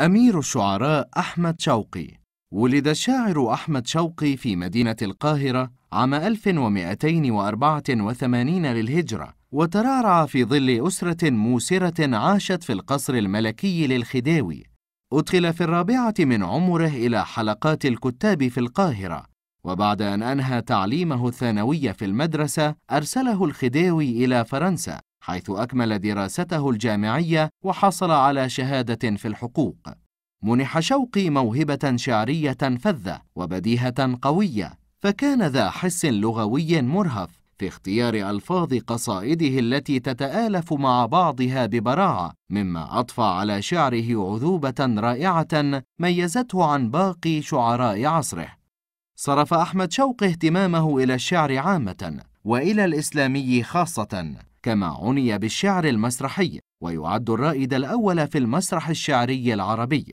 أمير الشعراء أحمد شوقي ولد الشاعر أحمد شوقي في مدينة القاهرة عام 1284 للهجرة وترعرع في ظل أسرة موسرة عاشت في القصر الملكي للخداوي أدخل في الرابعة من عمره إلى حلقات الكتاب في القاهرة وبعد أن أنهى تعليمه الثانوي في المدرسة أرسله الخداوي إلى فرنسا حيث أكمل دراسته الجامعية وحصل على شهادة في الحقوق منح شوقي موهبة شعرية فذة وبديهة قوية فكان ذا حس لغوي مرهف في اختيار ألفاظ قصائده التي تتآلف مع بعضها ببراعة مما أضفى على شعره عذوبة رائعة ميزته عن باقي شعراء عصره صرف أحمد شوقي اهتمامه إلى الشعر عامة وإلى الإسلامي خاصة كما عني بالشعر المسرحي ويعد الرائد الأول في المسرح الشعري العربي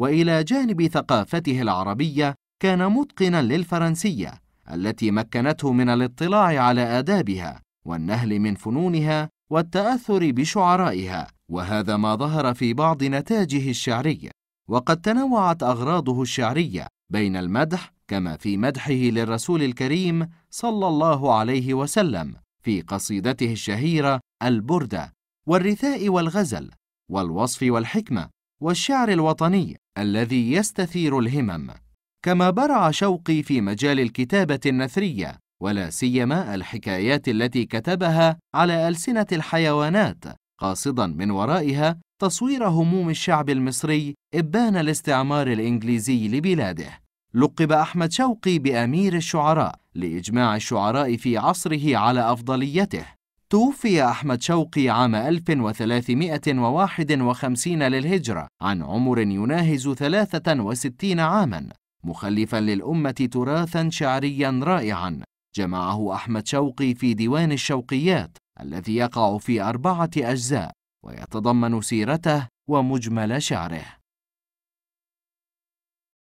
وإلى جانب ثقافته العربية كان متقنا للفرنسية التي مكنته من الاطلاع على آدابها والنهل من فنونها والتأثر بشعرائها وهذا ما ظهر في بعض نتاجه الشعري وقد تنوعت أغراضه الشعرية بين المدح كما في مدحه للرسول الكريم صلى الله عليه وسلم في قصيدته الشهيرة البردة والرثاء والغزل والوصف والحكمة والشعر الوطني الذي يستثير الهمم كما برع شوقي في مجال الكتابة النثرية ولا سيما الحكايات التي كتبها على ألسنة الحيوانات قاصدا من ورائها تصوير هموم الشعب المصري إبان الاستعمار الإنجليزي لبلاده لقب أحمد شوقي بأمير الشعراء لإجماع الشعراء في عصره على أفضليته توفي أحمد شوقي عام 1351 للهجرة عن عمر يناهز 63 عاماً مخلفاً للأمة تراثاً شعرياً رائعاً جمعه أحمد شوقي في ديوان الشوقيات الذي يقع في أربعة أجزاء ويتضمن سيرته ومجمل شعره